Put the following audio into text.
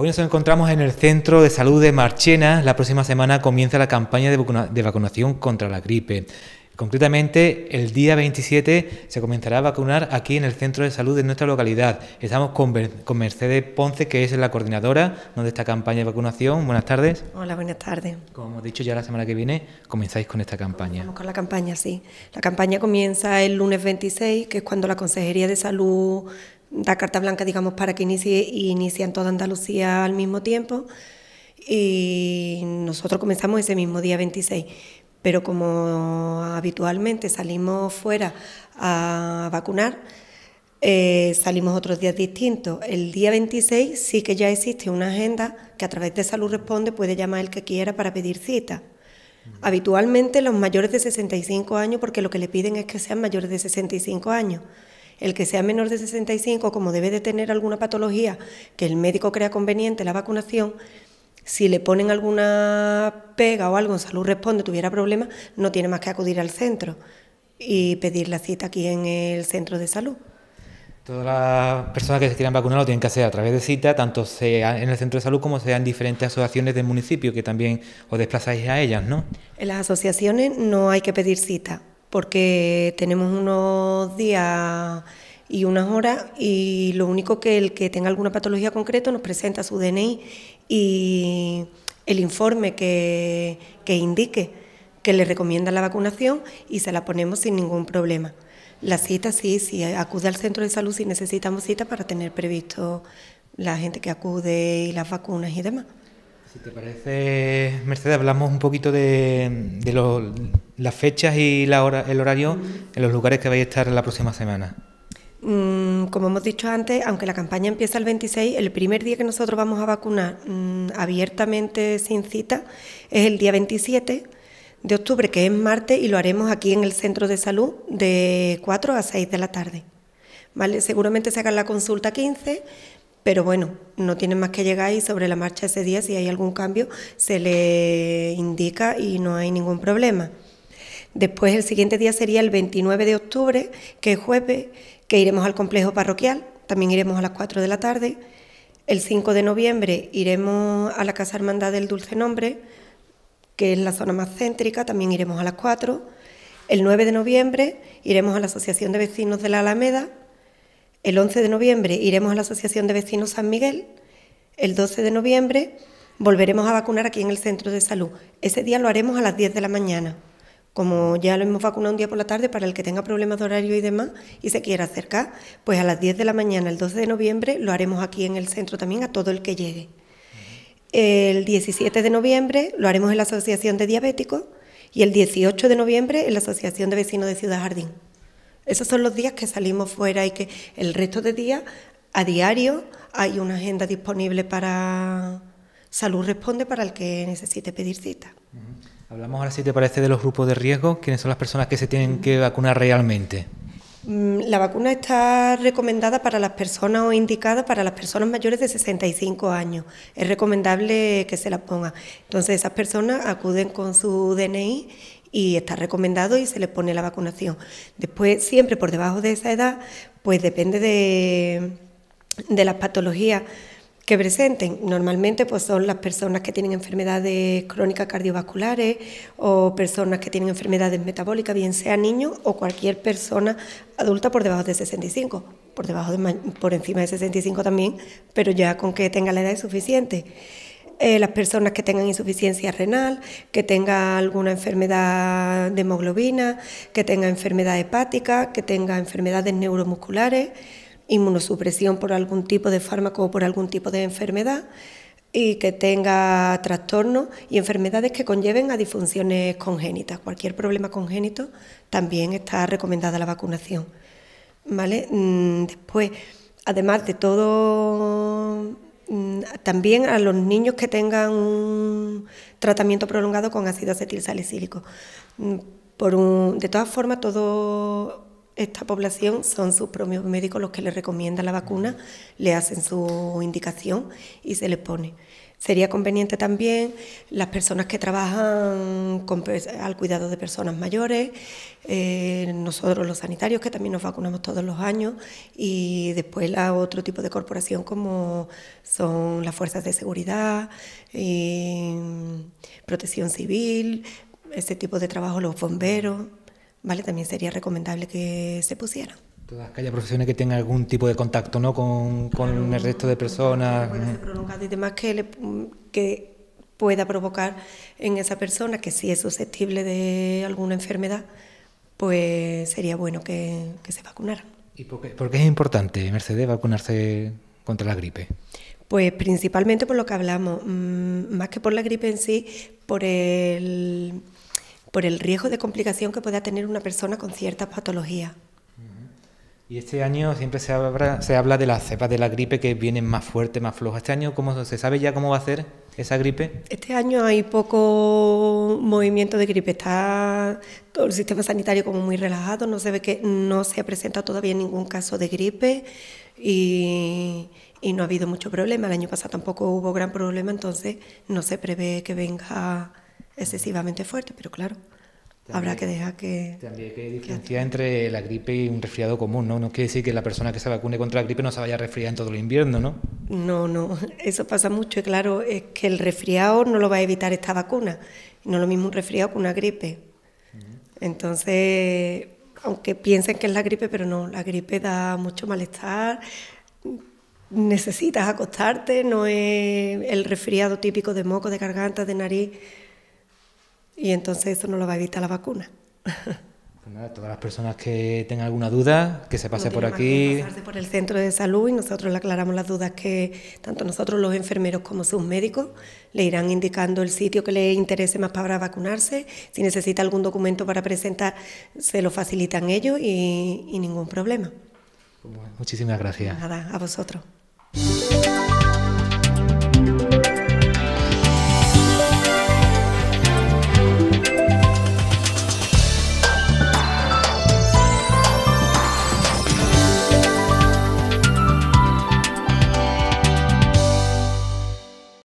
Hoy nos encontramos en el Centro de Salud de Marchena. La próxima semana comienza la campaña de, vacunación contra la gripe. Concretamente, el día 27 se comenzará a vacunar aquí en el Centro de Salud de nuestra localidad. Estamos con, Mercedes Ponce, que es la coordinadora de esta campaña de vacunación. Buenas tardes. Hola, buenas tardes. Como hemos dicho, ya la semana que viene comenzáis con esta campaña. Vamos con la campaña, sí. La campaña comienza el lunes 26, que es cuando la Consejería de Salud da carta blanca, digamos, para que inicie y en toda Andalucía al mismo tiempo. Y nosotros comenzamos ese mismo día 26, pero como habitualmente salimos fuera a vacunar, eh, salimos otros días distintos. El día 26 sí que ya existe una agenda que a través de Salud Responde puede llamar el que quiera para pedir cita. Habitualmente los mayores de 65 años, porque lo que le piden es que sean mayores de 65 años. El que sea menor de 65, como debe de tener alguna patología que el médico crea conveniente la vacunación, si le ponen alguna pega o algo en salud responde, tuviera problemas, no tiene más que acudir al centro y pedir la cita aquí en el centro de salud. Todas las personas que se quieran vacunar lo tienen que hacer a través de cita, tanto sea en el centro de salud como sea en diferentes asociaciones del municipio que también os desplazáis a ellas, ¿no? En las asociaciones no hay que pedir cita, porque tenemos unos días y unas horas y lo único que el que tenga alguna patología concreta nos presenta su DNI y el informe que, indique que le recomienda la vacunación y se la ponemos sin ningún problema. La cita sí, si acude al centro de salud si necesitamos cita para tener previsto la gente que acude y las vacunas y demás. Si te parece, Mercedes, hablamos un poquito de, los las fechas y la hora, el horario en los lugares que vais a estar la próxima semana. Mm, como hemos dicho antes, aunque la campaña empieza el 26, el primer día que nosotros vamos a vacunar mm, abiertamente sin cita es el día 27 de octubre, que es martes, y lo haremos aquí en el centro de salud de 4 a 6 de la tarde. ¿Vale? Seguramente se haga la consulta 15, pero bueno, no tienen más que llegar y sobre la marcha ese día, si hay algún cambio, se le indica y no hay ningún problema. Después el siguiente día sería el 29 de octubre, que es jueves, que iremos al complejo parroquial, también iremos a las 4 de la tarde. El 5 de noviembre iremos a la Casa Hermandad del Dulce Nombre, que es la zona más céntrica, también iremos a las 4. El 9 de noviembre iremos a la Asociación de Vecinos de la Alameda. El 11 de noviembre iremos a la Asociación de Vecinos San Miguel. El 12 de noviembre volveremos a vacunar aquí en el centro de salud. Ese día lo haremos a las 10 de la mañana. Como ya lo hemos vacunado un día por la tarde, para el que tenga problemas de horario y demás y se quiera acercar, pues a las 10 de la mañana, el 12 de noviembre, lo haremos aquí en el centro también a todo el que llegue. El 17 de noviembre lo haremos en la Asociación de Diabéticos y el 18 de noviembre en la Asociación de Vecinos de Ciudad Jardín. Esos son los días que salimos fuera y que el resto de días, a diario, hay una agenda disponible para, Salud responde para el que necesite pedir cita. Hablamos ahora, si te parece, de los grupos de riesgo. ¿Quiénes son las personas que se tienen que vacunar realmente? Mm, la vacuna está recomendada para las personas o indicada para las personas mayores de 65 años. Es recomendable que se la ponga. Entonces esas personas acuden con su DNI y está recomendado y se les pone la vacunación. Después, siempre por debajo de esa edad, pues depende de, de las patologías que presenten. Normalmente pues, son las personas que tienen enfermedades crónicas cardiovasculares o personas que tienen enfermedades metabólicas, bien sea niño o cualquier persona adulta por debajo de 65, por, debajo de, por encima de 65 también, pero ya con que tenga la edad es suficiente. Eh, las personas que tengan insuficiencia renal, que tenga alguna enfermedad de hemoglobina, que tenga enfermedad hepática, que tenga enfermedades neuromusculares inmunosupresión por algún tipo de fármaco o por algún tipo de enfermedad y que tenga trastornos y enfermedades que conlleven a disfunciones congénitas. Cualquier problema congénito también está recomendada la vacunación. ¿Vale? Mm, después, además de todo, mm, también a los niños que tengan un tratamiento prolongado con ácido acetil salicílico. Mm, por de todas formas, todo esta población son sus propios médicos los que le recomiendan la vacuna, le hacen su indicación y se les pone. Sería conveniente también las personas que trabajan al cuidado de personas mayores, eh, nosotros los sanitarios que también nos vacunamos todos los años y después la otro tipo de corporación como son las fuerzas de seguridad, eh, protección civil, ese tipo de trabajo, los bomberos. ¿vale? También sería recomendable que se pusieran. Todas aquellas profesiones que tengan algún tipo de contacto con, el resto de personas. y demás que, que pueda provocar en esa persona, que si es susceptible de alguna enfermedad, pues sería bueno que, se vacunaran. ¿Y por qué, por qué es importante, Mercedes, vacunarse contra la gripe? Pues principalmente por lo que hablamos, mm, más que por la gripe en sí, por el por el riesgo de complicación que pueda tener una persona con cierta patología. Y este año siempre se habla, se habla de las cepas de la gripe que vienen más fuerte, más floja. ¿Este año cómo se sabe ya cómo va a ser esa gripe? Este año hay poco movimiento de gripe. Está todo el sistema sanitario como muy relajado. No se ve que no se ha presentado todavía ningún caso de gripe y, y no ha habido mucho problema. El año pasado tampoco hubo gran problema, entonces no se prevé que venga excesivamente fuerte, pero claro, habrá que dejar que... También hay que diferenciar entre la gripe y un resfriado común, ¿no? No quiere decir que la persona que se vacune contra la gripe no se vaya a resfriar en todo el invierno, ¿no? No, no, eso pasa mucho y claro, es que el resfriado no lo va a evitar esta vacuna, no es lo mismo un resfriado que una gripe. Entonces, aunque piensen que es la gripe, pero no, la gripe da mucho malestar, necesitas acostarte, no es el resfriado típico de moco, de garganta, de nariz y entonces eso no lo va a evitar la vacuna. Pues nada, todas las personas que tengan alguna duda, que se pase por aquí. Pasarse por el centro de salud y nosotros le aclaramos las dudas que tanto nosotros los enfermeros como sus médicos le irán indicando el sitio que le interese más para vacunarse. Si necesita algún documento para presentar, se lo facilitan ellos y, ningún problema. Pues muchísimas gracias. Nada, a vosotros.